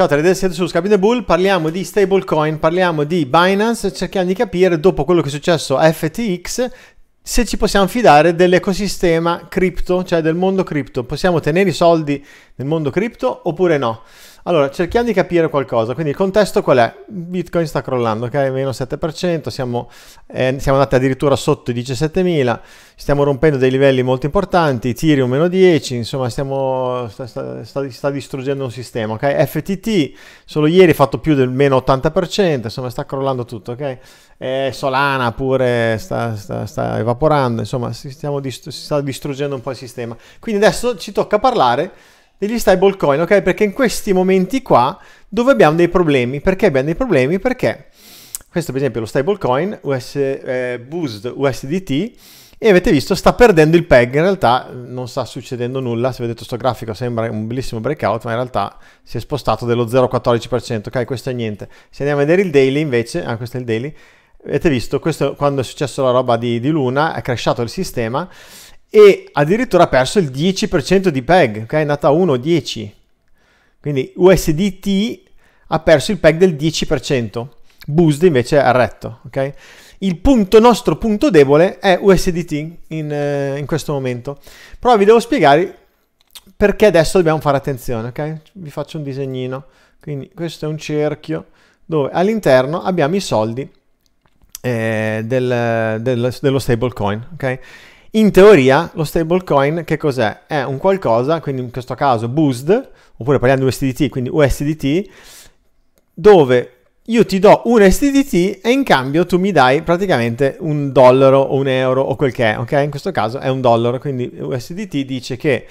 Ciao Trader, siete su Scabine Bull, parliamo di stablecoin, parliamo di Binance, cerchiamo di capire dopo quello che è successo a FTX se ci possiamo fidare dell'ecosistema cripto, cioè del mondo cripto. Possiamo tenere i soldi nel mondo cripto oppure no? Allora, cerchiamo di capire qualcosa, quindi il contesto qual è? Bitcoin sta crollando, ok? Meno 7%, siamo, eh, siamo andati addirittura sotto i 17.000, stiamo rompendo dei livelli molto importanti, Ethereum meno 10, insomma stiamo, sta, sta, sta, sta distruggendo un sistema, ok? FTT, solo ieri ha fatto più del meno 80%, insomma sta crollando tutto, ok? Eh, Solana pure sta, evaporando, insomma si, dist si sta distruggendo un po' il sistema. Quindi adesso ci tocca parlare degli stablecoin, ok? Perché in questi momenti qua dove abbiamo dei problemi. Perché abbiamo dei problemi? Perché questo per esempio è lo stablecoin US, eh, Boost USDT e avete visto sta perdendo il PEG, in realtà mm, non sta succedendo nulla, se vedete questo grafico sembra un bellissimo breakout, ma in realtà si è spostato dello 0,14%, ok? Questo è niente. Se andiamo a vedere il daily invece, ah questo è il daily, avete visto, questo, quando è successo la roba di, di Luna, è crashato il sistema, e addirittura ha perso il 10% di PEG, ok? È andata a 10. Quindi USDT ha perso il PEG del 10%, Boost invece ha retto, ok? Il punto, nostro punto debole è USDT in, eh, in questo momento. Però vi devo spiegare perché adesso dobbiamo fare attenzione, ok? Vi faccio un disegnino. Quindi questo è un cerchio dove all'interno abbiamo i soldi eh, del, del, dello stablecoin, ok? In teoria lo stablecoin che cos'è? È un qualcosa, quindi in questo caso Boost, oppure parliamo di USDT, quindi USDT, dove io ti do un SDT e in cambio tu mi dai praticamente un dollaro o un euro o quel che è, ok? In questo caso è un dollaro, quindi USDT dice che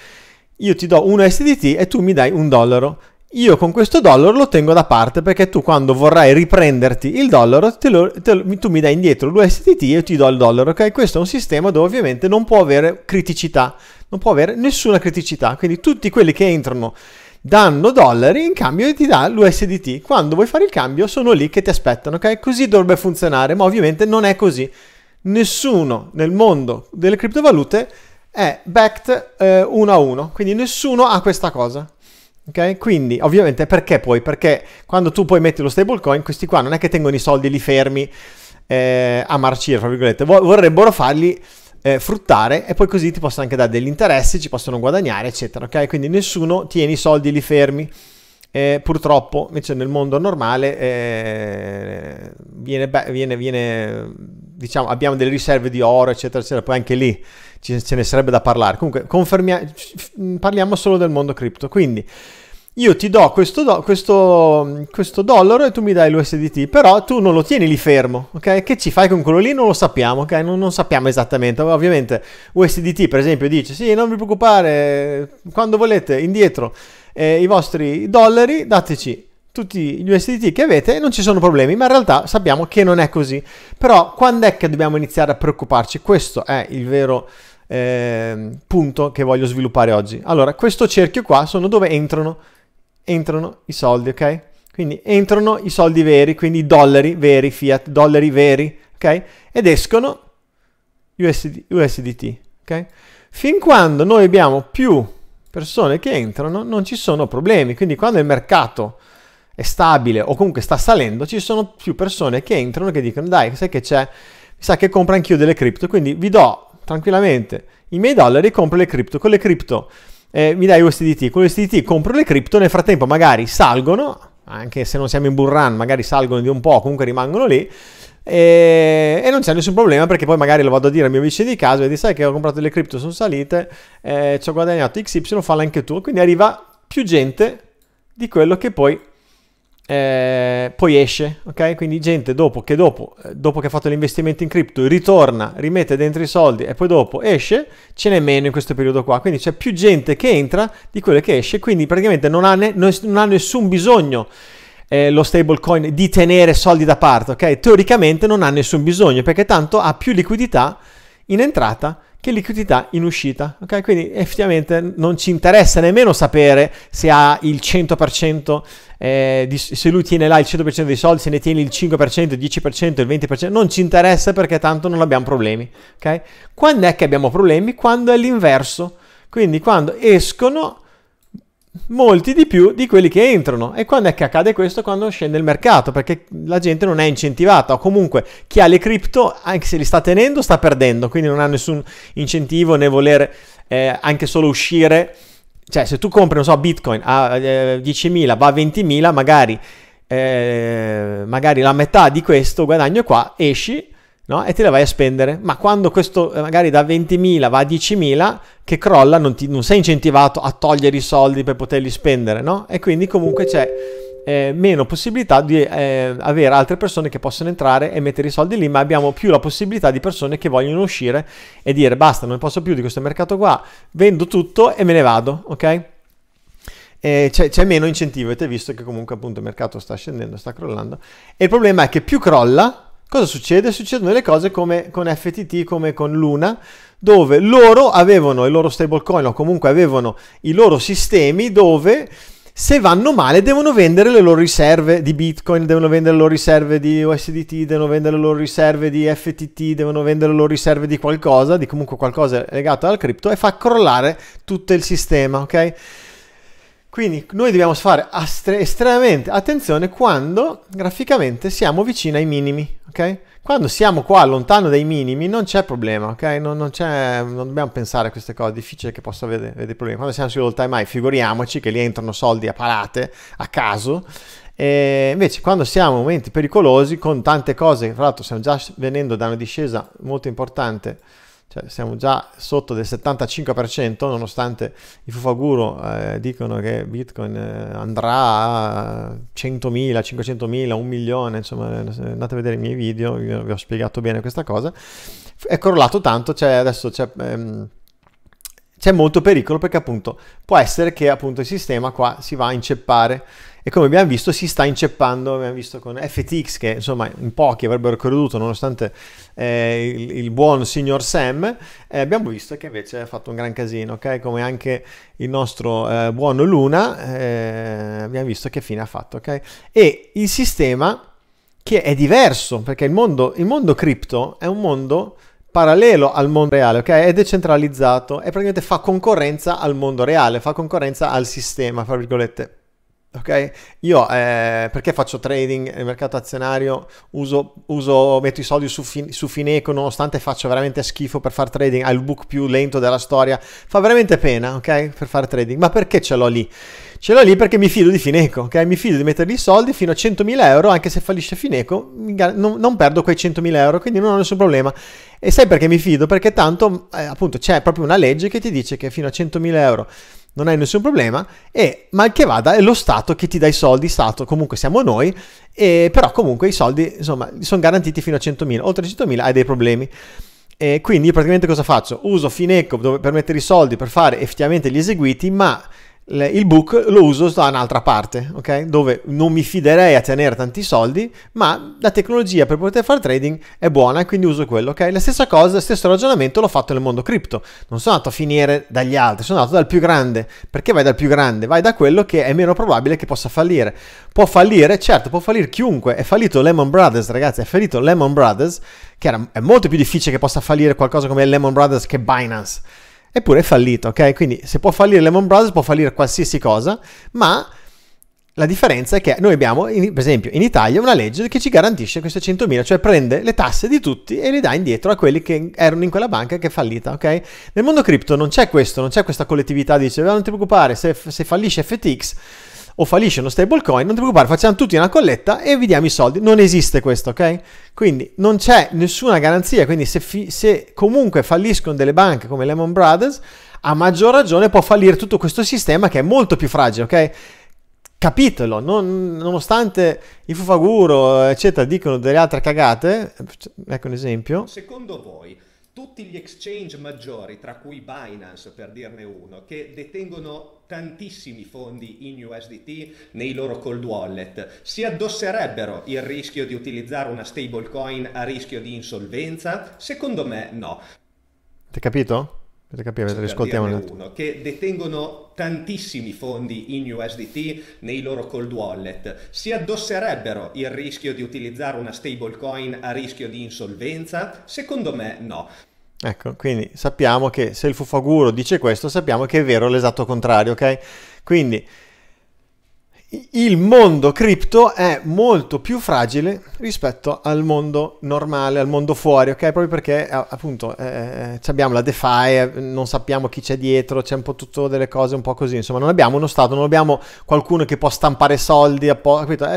io ti do un SDT e tu mi dai un dollaro io con questo dollaro lo tengo da parte perché tu quando vorrai riprenderti il dollaro, te lo, te lo, tu mi dai indietro l'USDT e io ti do il dollaro, ok? Questo è un sistema dove ovviamente non può avere criticità, non può avere nessuna criticità, quindi tutti quelli che entrano danno dollari in cambio ti dà l'USDT. Quando vuoi fare il cambio sono lì che ti aspettano, ok? Così dovrebbe funzionare, ma ovviamente non è così. Nessuno nel mondo delle criptovalute è backed eh, uno a uno, quindi nessuno ha questa cosa. Ok? Quindi, ovviamente, perché poi? Perché quando tu poi metti lo stablecoin, questi qua non è che tengono i soldi lì fermi eh, a marcire, fra virgolette, vorrebbero farli eh, fruttare e poi così ti possono anche dare degli interessi, ci possono guadagnare, eccetera, ok? Quindi nessuno tiene i soldi lì fermi. Eh, purtroppo invece nel mondo normale eh, viene, viene, viene, diciamo, abbiamo delle riserve di oro eccetera eccetera, poi anche lì ce ne sarebbe da parlare. Comunque confermia- parliamo solo del mondo cripto. Quindi io ti do questo, do questo, questo dollaro e tu mi dai l'USDT, però tu non lo tieni lì fermo, ok? Che ci fai con quello lì non lo sappiamo, ok? Non, non sappiamo esattamente, ovviamente USDT per esempio dice sì, non vi preoccupate, quando volete indietro eh, i vostri dollari, dateci tutti gli USDT che avete e non ci sono problemi, ma in realtà sappiamo che non è così. Però quando è che dobbiamo iniziare a preoccuparci? Questo è il vero eh, punto che voglio sviluppare oggi. Allora, questo cerchio qua sono dove entrano entrano i soldi, ok? Quindi entrano i soldi veri, quindi dollari veri, fiat, dollari veri, ok? Ed escono USD, USDT, ok? Fin quando noi abbiamo più persone che entrano non ci sono problemi, quindi quando il mercato è stabile o comunque sta salendo, ci sono più persone che entrano che dicono dai, sai che c'è, mi sa che compro anch'io delle cripto, quindi vi do tranquillamente i miei dollari e compro le cripto. Con le cripto eh, mi dai USDT, con USDT compro le cripto, nel frattempo magari salgono, anche se non siamo in bull run, magari salgono di un po', comunque rimangono lì, e, e non c'è nessun problema perché poi magari lo vado a dire al mio amici di casa e dici sai che ho comprato le cripto, sono salite, eh, ci ho guadagnato XY, falla anche tu, quindi arriva più gente di quello che poi eh, poi esce, ok? Quindi gente dopo che, dopo, eh, dopo che ha fatto l'investimento in cripto ritorna, rimette dentro i soldi e poi dopo esce, ce n'è meno in questo periodo qua. Quindi c'è più gente che entra di quelle che esce, quindi praticamente non ha, ne, non, non ha nessun bisogno eh, lo stablecoin di tenere soldi da parte, ok? Teoricamente non ha nessun bisogno perché tanto ha più liquidità in entrata che liquidità in uscita. Ok, quindi effettivamente non ci interessa nemmeno sapere se ha il 100%, eh, di, se lui tiene là il 100% dei soldi, se ne tiene il 5%, il 10%, il 20%. Non ci interessa perché tanto non abbiamo problemi. Ok, quando è che abbiamo problemi? Quando è l'inverso. Quindi quando escono molti di più di quelli che entrano. E quando è che accade questo? Quando scende il mercato, perché la gente non è incentivata, o comunque chi ha le cripto, anche se li sta tenendo, sta perdendo, quindi non ha nessun incentivo né voler eh, anche solo uscire. Cioè, se tu compri, non so, Bitcoin a eh, 10.000, va a 20.000, magari, eh, magari la metà di questo guadagno qua esci no? E te la vai a spendere. Ma quando questo eh, magari da 20.000 va a 10.000, che crolla, non, ti, non sei incentivato a togliere i soldi per poterli spendere, no? E quindi comunque c'è eh, meno possibilità di eh, avere altre persone che possono entrare e mettere i soldi lì, ma abbiamo più la possibilità di persone che vogliono uscire e dire basta, non ne posso più di questo mercato qua, vendo tutto e me ne vado, ok? c'è, c'è, meno incentivo, avete visto che comunque appunto il mercato sta scendendo, sta crollando e il problema è che più crolla, Cosa succede? Succedono le cose come con FTT, come con Luna, dove loro avevano i loro stablecoin o comunque avevano i loro sistemi dove se vanno male devono vendere le loro riserve di Bitcoin, devono vendere le loro riserve di USDT, devono vendere le loro riserve di FTT, devono vendere le loro riserve di qualcosa, di comunque qualcosa legato al cripto e fa crollare tutto il sistema, ok? Quindi noi dobbiamo fare estremamente attenzione quando graficamente siamo vicini ai minimi, ok? Quando siamo qua lontano dai minimi non c'è problema, ok? Non, non, non, dobbiamo pensare a queste cose, è difficile che possa avere dei problemi. Quando siamo sull'all time high figuriamoci che lì entrano soldi a parate, a caso, e invece quando siamo in momenti pericolosi con tante cose, tra l'altro stiamo già venendo da una discesa molto importante, cioè, siamo già sotto del 75%, nonostante i Fufaguro eh, dicono che Bitcoin eh, andrà a 100.000, 500.000, 1 milione, insomma eh, andate a vedere i miei video, vi ho spiegato bene questa cosa, è crollato tanto, cioè adesso c'è... Ehm, c'è molto pericolo perché appunto può essere che appunto il sistema qua si va a inceppare e come abbiamo visto si sta inceppando, abbiamo visto con FTX che insomma in pochi avrebbero creduto nonostante eh, il, il, buon signor Sam, eh, abbiamo visto che invece ha fatto un gran casino, ok? Come anche il nostro eh, buon Luna, eh, abbiamo visto che fine ha fatto, ok? E il sistema che è diverso, perché il mondo, il mondo cripto è un mondo parallelo al mondo reale, ok? È decentralizzato e praticamente fa concorrenza al mondo reale, fa concorrenza al sistema, fra virgolette. Ok? Io eh, perché faccio trading nel mercato azionario? Uso, uso metto i soldi su, fin, su, Fineco nonostante faccio veramente schifo per fare trading, ha il book più lento della storia. Fa veramente pena, ok? Per fare trading. Ma perché ce l'ho lì? Ce l'ho lì perché mi fido di Fineco, ok? Mi fido di mettergli i soldi fino a 100.000 euro, anche se fallisce Fineco, non, non perdo quei 100.000 euro, quindi non ho nessun problema. E sai perché mi fido? Perché tanto, eh, appunto, c'è proprio una legge che ti dice che fino a 100.000 euro non hai nessun problema, e mal che vada è lo Stato che ti dà i soldi, Stato comunque siamo noi, e, però comunque i soldi insomma sono garantiti fino a 100.000, oltre 100.000 hai dei problemi. E quindi praticamente cosa faccio? Uso Fineco per mettere i soldi per fare effettivamente gli eseguiti, ma il book lo uso da un'altra parte, ok? Dove non mi fiderei a tenere tanti soldi, ma la tecnologia per poter fare trading è buona e quindi uso quello, ok? La stessa cosa, stesso ragionamento l'ho fatto nel mondo cripto. Non sono andato a finire dagli altri, sono andato dal più grande. Perché vai dal più grande? Vai da quello che è meno probabile che possa fallire. Può fallire, certo, può fallire chiunque. È fallito Lemon Brothers, ragazzi, è fallito Lemon Brothers, che era, è molto più difficile che possa fallire qualcosa come Lemon Brothers che Binance. Eppure è fallito, ok? Quindi se può fallire Lemon Brothers può fallire qualsiasi cosa, ma la differenza è che noi abbiamo, per esempio, in Italia una legge che ci garantisce queste 100.000, cioè prende le tasse di tutti e le dà indietro a quelli che erano in quella banca che è fallita, ok? Nel mondo cripto non c'è questo, non c'è questa collettività, dice, eh, non ti preoccupare, se, se fallisce FTX o fallisce uno stablecoin, non ti preoccupare, facciamo tutti una colletta e vi diamo i soldi. Non esiste questo, ok? Quindi non c'è nessuna garanzia, quindi se, fi- se comunque falliscono delle banche come Lehman Brothers, a maggior ragione può fallire tutto questo sistema che è molto più fragile, ok? capitelo, non, nonostante i Fufaguro, eccetera, dicono delle altre cagate, eh, ecco un esempio. Secondo voi tutti gli exchange maggiori, tra cui Binance per dirne uno, che detengono tantissimi fondi in USDT nei loro cold wallet, si addosserebbero il rischio di utilizzare una stablecoin a rischio di insolvenza? Secondo me no. Ti hai capito? Per capire, cioè, ascoltiamo un uno, che detengono tantissimi fondi in USDT nei loro cold wallet, si addosserebbero il rischio di utilizzare una stablecoin a rischio di insolvenza? Secondo me no. Ecco, quindi sappiamo che se il Fufaguro dice questo, sappiamo che è vero l'esatto contrario, ok? Quindi il mondo cripto è molto più fragile rispetto al mondo normale, al mondo fuori, ok? Proprio perché appunto eh, eh abbiamo la DeFi, eh, non sappiamo chi c'è dietro, c'è un po' tutto delle cose un po' così, insomma non abbiamo uno Stato, non abbiamo qualcuno che può stampare soldi, è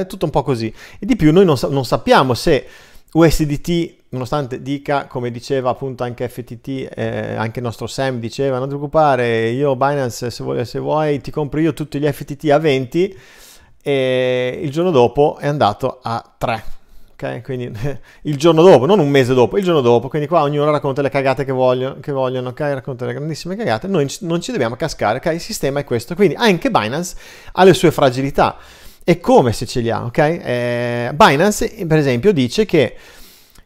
tutto un po' così. E di più noi non, sa non sappiamo se USDT, nonostante dica, come diceva appunto anche FTT, eh, anche il nostro Sam diceva, non ti preoccupare, io Binance, se vuoi, se vuoi ti compro io tutti gli FTT a 20, e il giorno dopo è andato a 3. Okay? Quindi il giorno dopo, non un mese dopo, il giorno dopo, quindi qua ognuno racconta le cagate che vogliono, che vogliono okay? racconta le grandissime cagate, noi non ci dobbiamo cascare, okay? il sistema è questo, quindi anche Binance ha le sue fragilità e come se ce li ha, ok? Eh, Binance, per esempio, dice che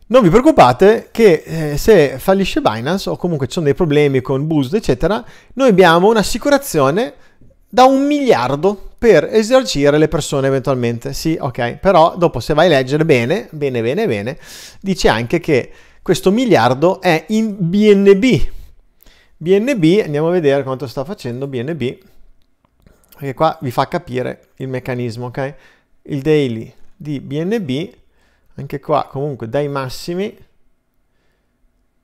non vi preoccupate che eh, se fallisce Binance o comunque ci sono dei problemi con Boost, eccetera, noi abbiamo un'assicurazione da un miliardo per esercire le persone eventualmente. Sì, ok, però dopo se vai a leggere bene, bene, bene, bene, dice anche che questo miliardo è in BNB. BNB, andiamo a vedere quanto sta facendo BNB perché qua vi fa capire il meccanismo, ok? Il daily di BNB, anche qua comunque dai massimi,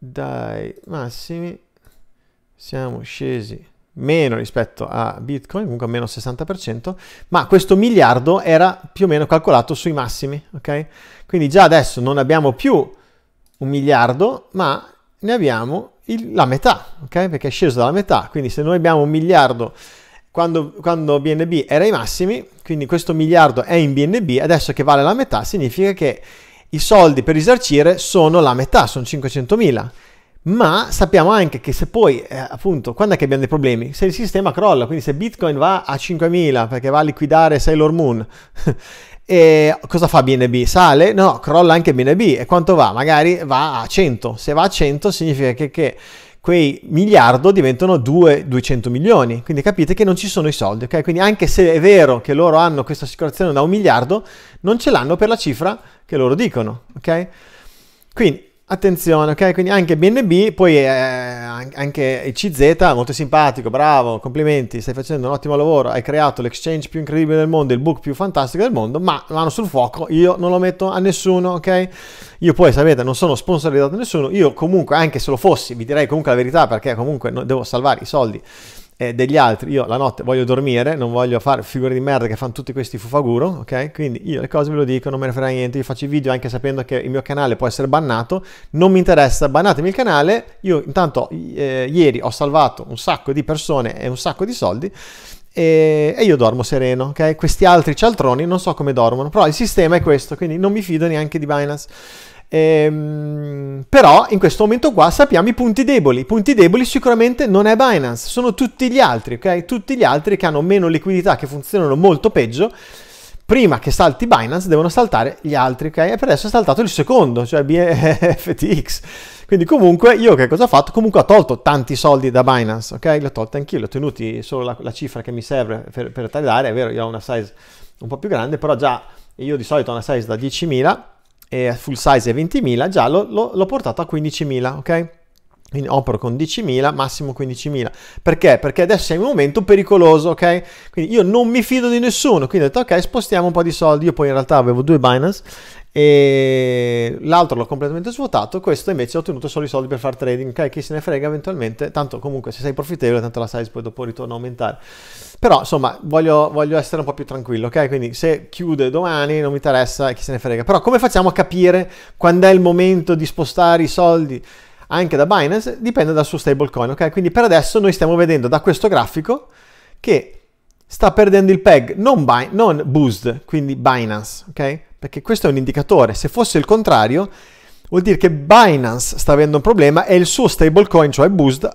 dai massimi siamo scesi meno rispetto a Bitcoin, comunque meno 60%, ma questo miliardo era più o meno calcolato sui massimi, ok? Quindi già adesso non abbiamo più un miliardo, ma ne abbiamo il, la metà, ok? Perché è sceso dalla metà, quindi se noi abbiamo un miliardo quando, quando, BNB era ai massimi, quindi questo miliardo è in BNB, adesso che vale la metà significa che i soldi per risarcire sono la metà, sono 500 mila. Ma sappiamo anche che se poi, eh, appunto, quando è che abbiamo dei problemi? Se il sistema crolla, quindi se Bitcoin va a 5.000 perché va a liquidare Sailor Moon, e cosa fa BNB? Sale? No, crolla anche BNB. E quanto va? Magari va a 100. Se va a 100 significa che, che quei miliardo diventano 2, 200 milioni, quindi capite che non ci sono i soldi, ok? Quindi anche se è vero che loro hanno questa assicurazione da un miliardo, non ce l'hanno per la cifra che loro dicono, ok? Quindi Attenzione, ok? Quindi anche BNB, poi eh, anche il CZ, molto simpatico, bravo, complimenti, stai facendo un ottimo lavoro, hai creato l'exchange più incredibile del mondo, il book più fantastico del mondo, ma mano sul fuoco, io non lo metto a nessuno, ok? Io poi, sapete, non sono sponsorizzato da nessuno, io comunque, anche se lo fossi, vi direi comunque la verità perché comunque devo salvare i soldi eh, degli altri. Io la notte voglio dormire, non voglio fare figure di merda che fanno tutti questi fufaguro, ok? Quindi io le cose ve lo dico, non me ne frega niente, io faccio i video anche sapendo che il mio canale può essere bannato, non mi interessa, bannatemi il canale, io intanto eh, ieri ho salvato un sacco di persone e un sacco di soldi e, io dormo sereno, ok? Questi altri cialtroni non so come dormono, però il sistema è questo, quindi non mi fido neanche di Binance. Ehm, però in questo momento qua sappiamo i punti deboli. I punti deboli sicuramente non è Binance, sono tutti gli altri, ok? Tutti gli altri che hanno meno liquidità, che funzionano molto peggio. Prima che salti Binance devono saltare gli altri, ok? E per adesso è saltato il secondo, cioè BFTX. Quindi comunque io che cosa ho fatto? Comunque ho tolto tanti soldi da Binance, ok? L'ho tolto anch'io, l'ho tenuti solo la, la cifra che mi serve per, per tagliare. È vero, io ho una size un po' più grande, però già io di solito ho una size da 10.000 e full size è 20.000, già l'ho, portato a 15.000, ok? Quindi opero con 10.000, massimo 15.000. Perché? Perché adesso è un momento pericoloso, ok? Quindi io non mi fido di nessuno, quindi ho detto ok, spostiamo un po' di soldi. Io poi in realtà avevo due Binance e l'altro l'ho completamente svuotato, questo invece ho ottenuto solo i soldi per fare trading, ok, chi se ne frega eventualmente, tanto comunque se sei profittevole, tanto la size poi dopo ritorna a aumentare. Però insomma voglio, voglio essere un po' più tranquillo, ok? Quindi se chiude domani non mi interessa, chi se ne frega. Però come facciamo a capire quando è il momento di spostare i soldi? anche da Binance dipende dal suo stablecoin, ok? Quindi per adesso noi stiamo vedendo da questo grafico che sta perdendo il peg, non, Bi- non Boost, quindi Binance, ok? perché questo è un indicatore. Se fosse il contrario, vuol dire che Binance sta avendo un problema e il suo stablecoin, cioè Boost,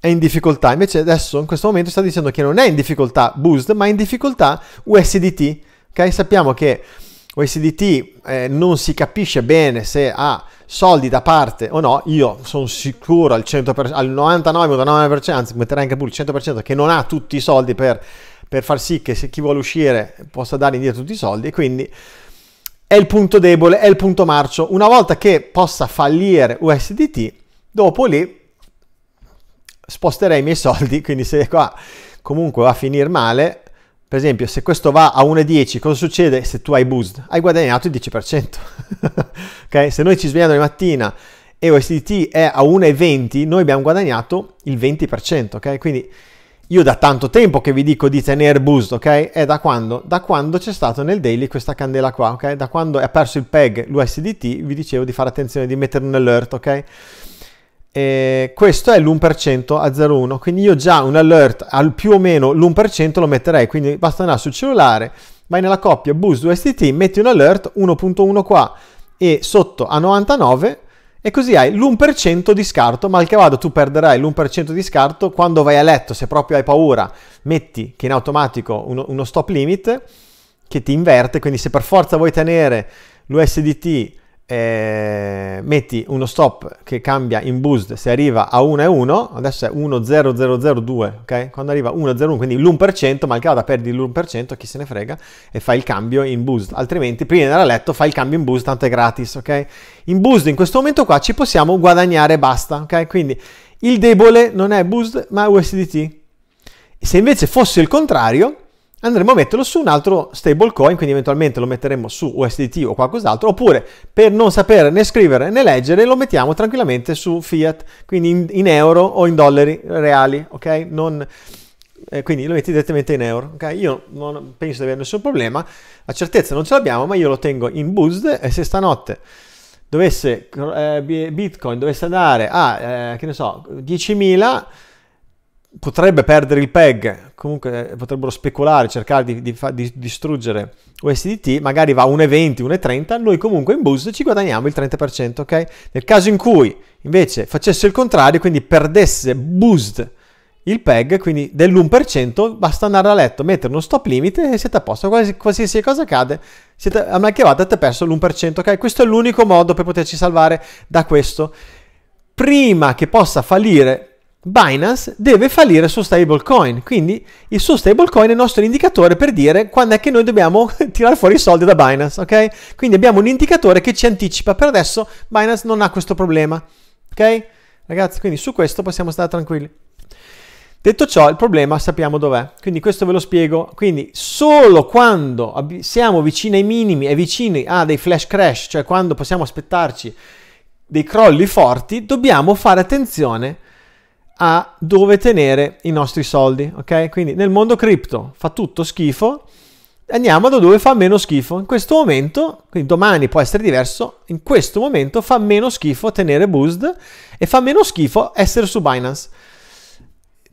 è in difficoltà. Invece adesso in questo momento sta dicendo che non è in difficoltà Boost, ma è in difficoltà USDT. Okay? Sappiamo che USDT eh, non si capisce bene se ha soldi da parte o no, io sono sicuro al, 100%, al 99,9%, anzi metterei anche pure il 100% che non ha tutti i soldi per, per far sì che chi vuole uscire possa dare indietro tutti i soldi e quindi è il punto debole, è il punto marcio. Una volta che possa fallire USDT, dopo lì sposterei i miei soldi, quindi se qua comunque va a finire male, per esempio se questo va a 1,10, cosa succede se tu hai boost? Hai guadagnato il 10%. ok? Se noi ci svegliamo di mattina e USDT è a 1,20, noi abbiamo guadagnato il 20%, ok? Quindi io da tanto tempo che vi dico di tenere boost, ok? È da quando? Da quando c'è stato nel daily questa candela qua, ok? Da quando è perso il PEG, l'USDT, vi dicevo di fare attenzione, di mettere un alert, ok? E questo è l'1% a 0,1, quindi io già un alert al più o meno l'1% lo metterei, quindi basta andare sul cellulare, vai nella coppia boost USDT, metti un alert 1.1 qua e sotto a 99 e così hai l'1% di scarto, mal che vado tu perderai l'1% di scarto quando vai a letto, se proprio hai paura, metti che in automatico uno, uno stop limit che ti inverte, quindi se per forza vuoi tenere l'USDT eh, metti uno stop che cambia in boost se arriva a 1 e 1, adesso è 10002, ok? Quando arriva 101, quindi l'1%, malgrado che vada perdi l'1%, chi se ne frega, e fai il cambio in boost, altrimenti prima di andare a letto fai il cambio in boost, tanto è gratis, ok? In boost in questo momento qua ci possiamo guadagnare e basta, ok? Quindi il debole non è boost ma USDT. Se invece fosse il contrario, andremo a metterlo su un altro stablecoin, quindi eventualmente lo metteremo su USDT o qualcos'altro, oppure per non sapere né scrivere né leggere lo mettiamo tranquillamente su fiat, quindi in, in euro o in dollari reali, ok? Non, eh, quindi lo metti direttamente in euro, ok? Io non penso di avere nessun problema, la certezza non ce l'abbiamo, ma io lo tengo in Boost e se stanotte dovesse eh, Bitcoin dovesse andare a, eh, che ne so, 10.000 potrebbe perdere il PEG, comunque eh, potrebbero speculare, cercare di, di, di distruggere USDT, magari va a 1,20, 1,30, noi comunque in boost ci guadagniamo il 30%, ok? Nel caso in cui invece facesse il contrario, quindi perdesse boost il PEG, quindi dell'1%, basta andare a letto, mettere uno stop limit e siete a posto. Quasi, qualsiasi cosa accade, siete a una chiavata avete perso l'1%, ok? Questo è l'unico modo per poterci salvare da questo. Prima che possa fallire Binance deve fallire il suo stablecoin, quindi il suo stablecoin è il nostro indicatore per dire quando è che noi dobbiamo tirare fuori i soldi da Binance, ok? Quindi abbiamo un indicatore che ci anticipa, per adesso Binance non ha questo problema, ok? Ragazzi, quindi su questo possiamo stare tranquilli. Detto ciò, il problema sappiamo dov'è, quindi questo ve lo spiego. Quindi solo quando siamo vicini ai minimi e vicini a dei flash crash, cioè quando possiamo aspettarci dei crolli forti, dobbiamo fare attenzione a dove tenere i nostri soldi, ok? Quindi nel mondo cripto fa tutto schifo, andiamo da dove fa meno schifo. In questo momento, quindi domani può essere diverso, in questo momento fa meno schifo tenere Boost e fa meno schifo essere su Binance.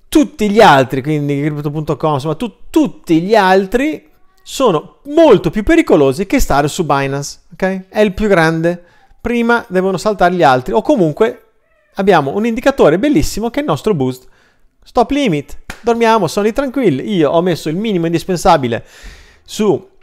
Tutti gli altri, quindi crypto.com, insomma, tu, tutti gli altri sono molto più pericolosi che stare su Binance, ok? È il più grande. Prima devono saltare gli altri o comunque abbiamo un indicatore bellissimo che è il nostro boost. Stop limit, dormiamo, sono tranquilli. Io ho messo il minimo indispensabile su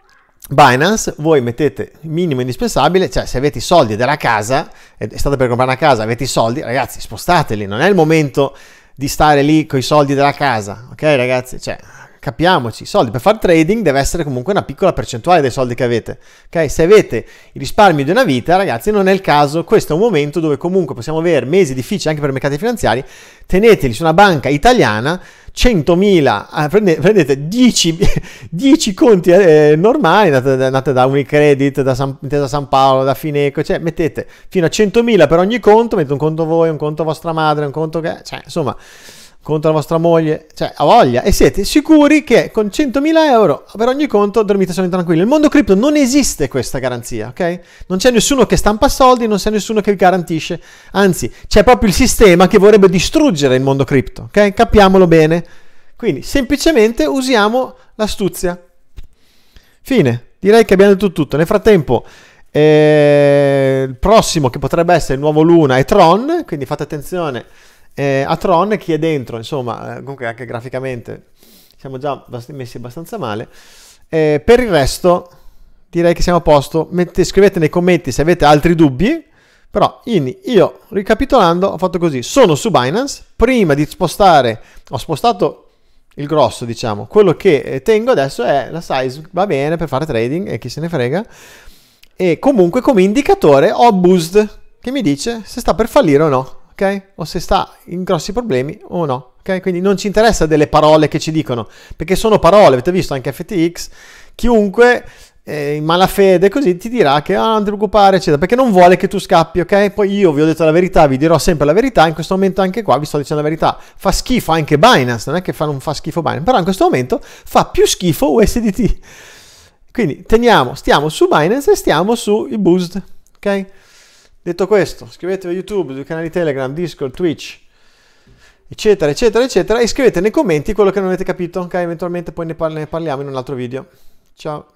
Binance, voi mettete il minimo indispensabile, cioè se avete i soldi della casa, state per comprare una casa, avete i soldi, ragazzi spostateli, non è il momento di stare lì con i soldi della casa, ok ragazzi? Cioè, capiamoci, i soldi per fare trading deve essere comunque una piccola percentuale dei soldi che avete. Ok? Se avete il risparmio di una vita, ragazzi, non è il caso. Questo è un momento dove comunque possiamo avere mesi difficili anche per i mercati finanziari. Teneteli su una banca italiana 100.000, ah, prendete, prendete 10, 10 conti eh, normali, andate, andate, da Unicredit, da San, San, Paolo, da Fineco, cioè mettete fino a 100.000 per ogni conto, mettete un conto voi, un conto vostra madre, un conto che... Cioè, insomma, contro la vostra moglie, cioè a voglia, e siete sicuri che con 100.000 euro per ogni conto dormite solo tranquilli. Nel mondo cripto non esiste questa garanzia, ok? Non c'è nessuno che stampa soldi, non c'è nessuno che garantisce, anzi c'è proprio il sistema che vorrebbe distruggere il mondo cripto, ok? Capiamolo bene. Quindi semplicemente usiamo l'astuzia. Fine, direi che abbiamo detto tutto. Nel frattempo... Eh, il prossimo che potrebbe essere il nuovo Luna è Tron, quindi fate attenzione eh, a Tron chi è dentro, insomma, eh, comunque anche graficamente siamo già messi abbastanza male. Eh, per il resto direi che siamo a posto. Mette, scrivete nei commenti se avete altri dubbi. Però io, ricapitolando, ho fatto così. Sono su Binance, prima di spostare, ho spostato il grosso, diciamo. Quello che eh, tengo adesso è la size, va bene per fare trading e chi se ne frega. E comunque come indicatore ho Boost, che mi dice se sta per fallire o no ok? O se sta in grossi problemi o no, ok? Quindi non ci interessa delle parole che ci dicono, perché sono parole, avete visto anche FTX, chiunque eh, in malafede così ti dirà che ah, non ti preoccupare, eccetera, perché non vuole che tu scappi, ok? Poi io vi ho detto la verità, vi dirò sempre la verità, in questo momento anche qua vi sto dicendo la verità, fa schifo anche Binance, non è che fa, non fa schifo Binance, però in questo momento fa più schifo USDT. Quindi teniamo, stiamo su Binance e stiamo su i Boost, ok? Detto questo, iscrivetevi a YouTube, ai canali Telegram, Discord, Twitch, eccetera, eccetera, eccetera, e scrivete nei commenti quello che non avete capito, ok? Eventualmente poi ne parliamo in un altro video. Ciao!